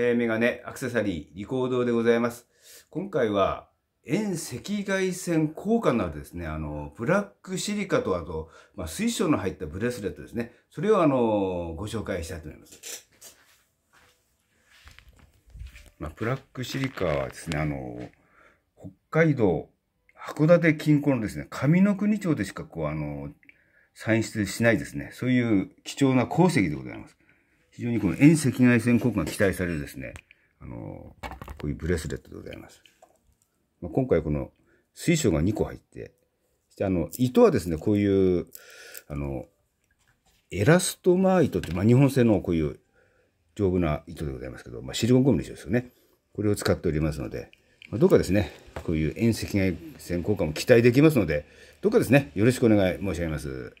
えメガネ、アクセサリー、リコードでございます。今回は、遠赤外線効果のですね、あの、ブラックシリカと、あと、まあ、水晶の入ったブレスレットですね。それを、あの、ご紹介したいと思います。まあ、ブラックシリカはですね、あの、北海道、函館近郊のですね、上の国町でしか、こう、あの、産出しないですね、そういう貴重な鉱石でございます。非常にこの遠赤外線効果が期待されるですね、あの、こういうブレスレットでございます。まあ、今回この水晶が2個入って、そしてあの、糸はですね、こういう、あの、エラストマー糸って、まあ、日本製のこういう丈夫な糸でございますけど、まあ、シリコンゴムの糸ですよね。これを使っておりますので、まあ、どうかですね、こういう遠赤外線効果も期待できますので、どうかですね、よろしくお願い申し上げます。